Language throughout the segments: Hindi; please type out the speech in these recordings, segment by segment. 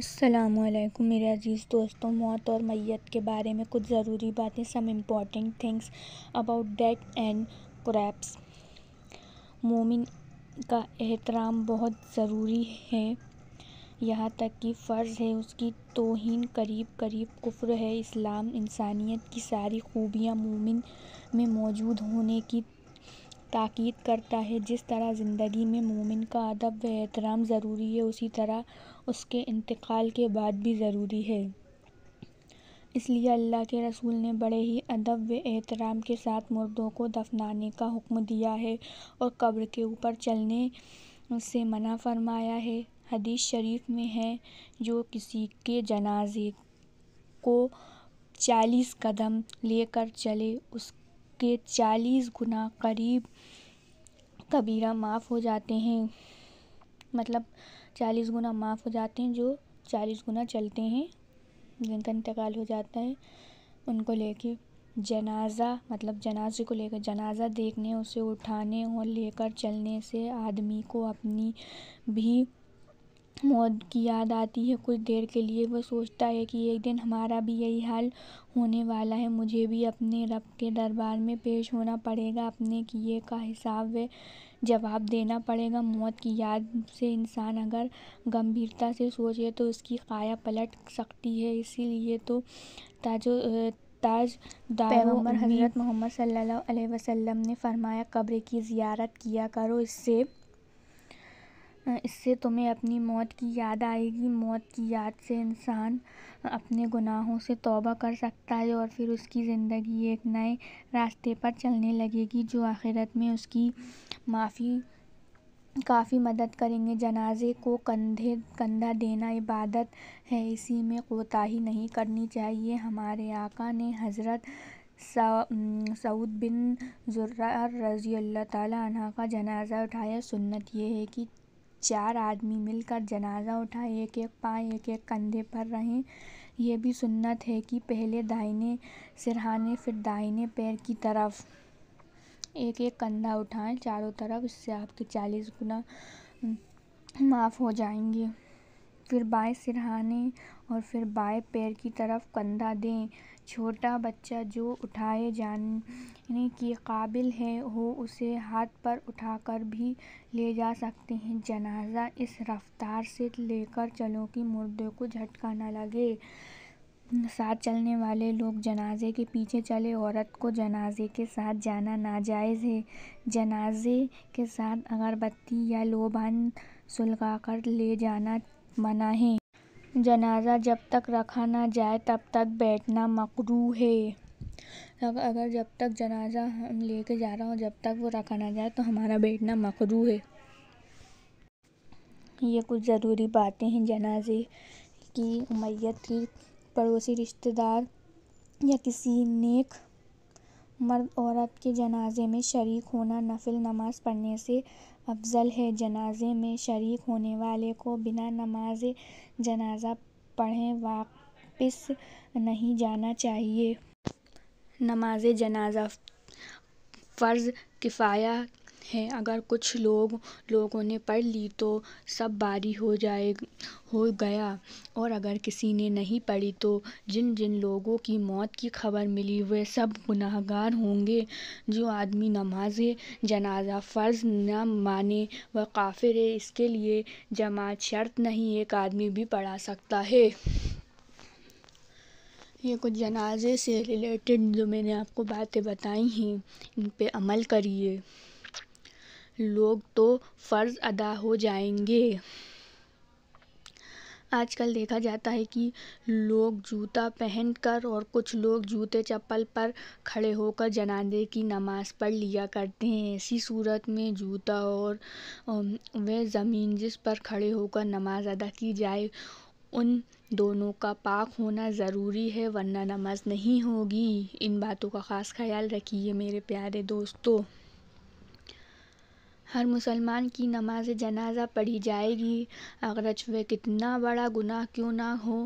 असलकुम मेरे अजीज़ दोस्तों मौत और मैत के बारे में कुछ ज़रूरी बातें some important things about death and क्रैप्स मोमिन का एहतराम बहुत ज़रूरी है यहाँ तक कि फ़र्ज़ है उसकी तोहन करीब करीब कुफ्र है इस्लाम इंसानियत की सारी खूबियाँ मोमिन में मौजूद होने की ताकीद करता है जिस तरह ज़िंदगी में मोमिन का अदब व एहतराम ज़रूरी है उसी तरह उसके इंतकाल के बाद भी ज़रूरी है इसलिए अल्लाह के रसूल ने बड़े ही अदब व एहतराम के साथ मुर्दों को दफनाने का हुक्म दिया है और कब्र के ऊपर चलने से मना फरमाया है हदीस शरीफ में है जो किसी के जनाजे को चालीस कदम लेकर चले उस के चालीस गुना करीब कबीरा माफ़ हो जाते हैं मतलब चालीस गुना माफ़ हो जाते हैं जो चालीस गुना चलते हैं जिनका इंतकाल हो जाता है उनको लेके जनाजा मतलब जनाजे को लेकर जनाजा देखने उसे उठाने और लेकर चलने से आदमी को अपनी भी मौत की याद आती है कुछ देर के लिए वह सोचता है कि एक दिन हमारा भी यही हाल होने वाला है मुझे भी अपने रब के दरबार में पेश होना पड़ेगा अपने किए का हिसाब व जवाब देना पड़ेगा मौत की याद से इंसान अगर गंभीरता से सोचे तो उसकी काया पलट सकती है इसीलिए तो ताजो ताज पैगम्बर हज़रत मोहम्मद सल्लल्लाहु अलैहि वसल्लम ने फरमाया कब्र की ज़ियारत किया करो इससे इससे तुम्हें अपनी मौत की याद आएगी मौत की याद से इंसान अपने गुनाहों से तौबा कर सकता है और फिर उसकी ज़िंदगी एक नए रास्ते पर चलने लगेगी जो आखिरत में उसकी माफ़ी काफ़ी मदद करेंगे जनाजे को कंधे कंधा देना इबादत है इसी में कोताही नहीं करनी चाहिए हमारे आका ने हज़रत सऊद बिन जुर्र रज़ी अल्लाह ताला का जनाज़ा उठाया सुन्नत यह है कि चार आदमी मिलकर जनाजा उठाए एक एक पाए एक एक कंधे पर रहे ये भी सुन्नत है कि पहले दाहिने सिरहाने फिर दाहिने पैर की तरफ एक एक कंधा उठाएं चारों तरफ इससे आपके चालीस गुना माफ़ हो जाएंगे फिर बाएँ सिरहाने और फिर बाएँ पैर की तरफ कंधा दें छोटा बच्चा जो उठाए जाने के काबिल है हो उसे हाथ पर उठाकर भी ले जा सकते हैं जनाजा इस रफ्तार से लेकर चलो कि मुर्दे को झटका ना लगे साथ चलने वाले लोग जनाजे के पीछे चले औरत को जनाजे के साथ जाना नाजायज़ है जनाजे के साथ अगरबत्ती या लोबान सुलगाकर ले जाना मना है जनाजा जब तक रखा ना जाए तब तक बैठना मकरू है अगर जब तक जनाजा हम लेके जा रहा हूँ जब तक वो रखा ना जाए तो हमारा बैठना मकरू है ये कुछ ज़रूरी बातें हैं जनाजे की मैत की पड़ोसी रिश्तेदार या किसी नेक मर्द औरत के जनाज़े में शरीक होना नफिल नमाज़ पढ़ने से अफज़ल है जनाज़े में शरीक होने वाले को बिना नमाज़ जनाज़ा पढ़े वापस नहीं जाना चाहिए नमाज़ जनाज़ा फ़र्ज़ किफ़ाया है अगर कुछ लोग लोगों ने पढ़ ली तो सब बारी हो जाए हो गया और अगर किसी ने नहीं पढ़ी तो जिन जिन लोगों की मौत की खबर मिली वे सब गुनाहगार होंगे जो आदमी नमाज जनाजा फ़र्ज़ न माने वह काफ़िर है इसके लिए जमात शर्त नहीं एक आदमी भी पढ़ा सकता है ये कुछ जनाजे से रिलेटेड जो मैंने आपको बातें बताई हैं इन पे अमल करिए लोग तो फ़र्ज़ अदा हो जाएंगे आजकल देखा जाता है कि लोग जूता पहनकर और कुछ लोग जूते चप्पल पर खड़े होकर जनाज़े की नमाज़ पढ़ लिया करते हैं ऐसी सूरत में जूता और वह ज़मीन जिस पर खड़े होकर नमाज़ अदा की जाए उन दोनों का पाक होना ज़रूरी है वरना नमाज़ नहीं होगी इन बातों का ख़ास ख्याल रखिए मेरे प्यारे दोस्तों हर मुसलमान की नमाज जनाज़ा पढ़ी जाएगी अगरच वह कितना बड़ा गुनाह क्यों ना हो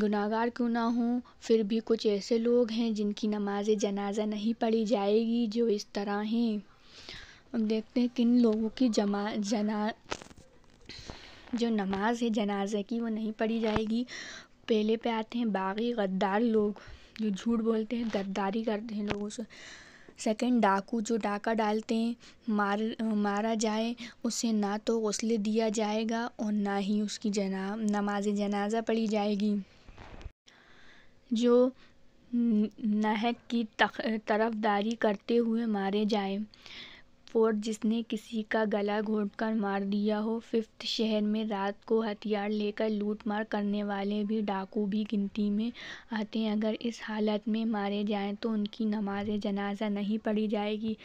गुनागार क्यों ना हो फिर भी कुछ ऐसे लोग हैं जिनकी नमाज जनाज़ा नहीं पढ़ी जाएगी जो इस तरह हैं अब देखते हैं किन लोगों की जमा जना जो नमाज है जनाजे की वो नहीं पढ़ी जाएगी पहले पे आते हैं बागी गद्दार लोग जो झूठ बोलते हैं गद्दारी करते हैं लोगों से सेकेंड डाकू जो डाका डालते हैं मार मारा जाए उसे ना तो गौसले दिया जाएगा और ना ही उसकी जना नमाज जनाजा पढ़ी जाएगी जो नहक की तरफदारी करते हुए मारे जाए फोर्थ जिसने किसी का गला घोटकर मार दिया हो फिफ्थ शहर में रात को हथियार लेकर लूटमार करने वाले भी डाकू भी गिनती में आते हैं अगर इस हालत में मारे जाएं तो उनकी नमाज जनाजा नहीं पढ़ी जाएगी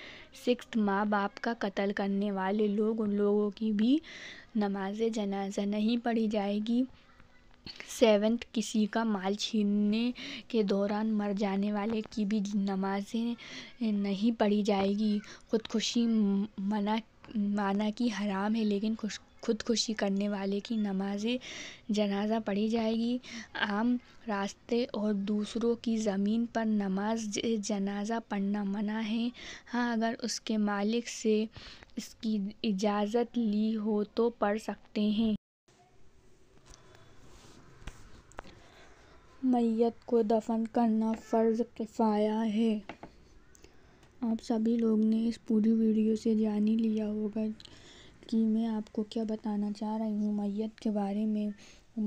सिक्स्थ माँ बाप का कत्ल करने वाले लोग उन लोगों की भी नमाज जनाजा नहीं पढ़ी जाएगी सेवन्थ किसी का माल छीनने के दौरान मर जाने वाले की भी नमाज़ें नहीं पढ़ी जाएगी ख़ुदकुशी मना माना कि हराम है लेकिन खुश ख़ुदकुशी करने वाले की नमाज़ें जनाज़ा पढ़ी जाएगी आम रास्ते और दूसरों की ज़मीन पर नमाज जनाज़ा पढ़ना मना है हाँ अगर उसके मालिक से इसकी इजाज़त ली हो तो पढ़ सकते हैं मैयत को दफन करना फ़र्ज़ किफ़ाया है आप सभी लोग ने इस पूरी वीडियो से जान ही लिया होगा कि मैं आपको क्या बताना चाह रही हूँ मैयत के बारे में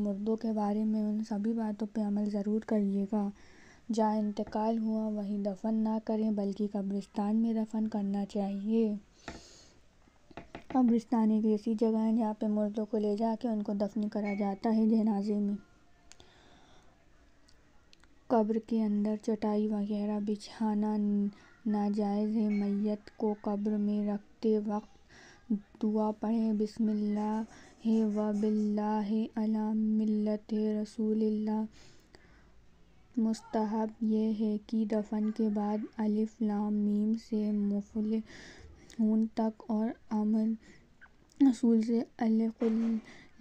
मुर्दों के बारे में उन सभी बातों पे अमल ज़रूर करिएगा जहाँ इंतकाल हुआ वहीं दफन ना करें बल्कि कब्रिस्तान में दफन करना चाहिए कब्रिस्तान एक ऐसी जगह है जहाँ पे मुर्दों को ले जाके उनको दफन करा जाता है जनाजे में कब्र के अंदर चटाई वगैरह बिछाना नाजायज़ है मैयत को कब्र में रखते वक्त दुआ पढ़ें बिस्मिल्लाह व बिल्लाह अला मिल्लत रसूलिल्लाह मुस्तहब यह है कि दफन के बाद अलिफ लाम मीम से हून तक और अमल रसूल से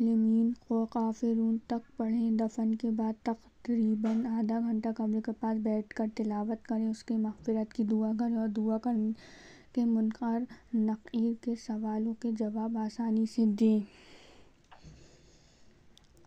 लमीन को काफ़िरून तक पढ़ें दफन के बाद तकरीबन आधा घंटा कब्र के पास बैठकर तिलावत करें उसके मग़फ़िरत की दुआ करें और दुआ करने के मुनकर नक़ीर के सवालों के जवाब आसानी से दें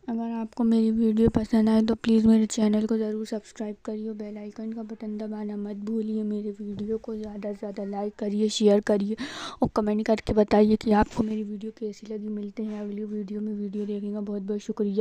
अगर आपको मेरी वीडियो पसंद आए तो प्लीज़ मेरे चैनल को ज़रूर सब्सक्राइब करिए और बेल आइकन का बटन दबाना मत भूलिए मेरे वीडियो को ज़्यादा से ज़्यादा लाइक करिए शेयर करिए और कमेंट करके बताइए कि आपको मेरी वीडियो कैसी लगी मिलते हैं अगली वीडियो में वीडियो देखने का बहुत बहुत शुक्रिया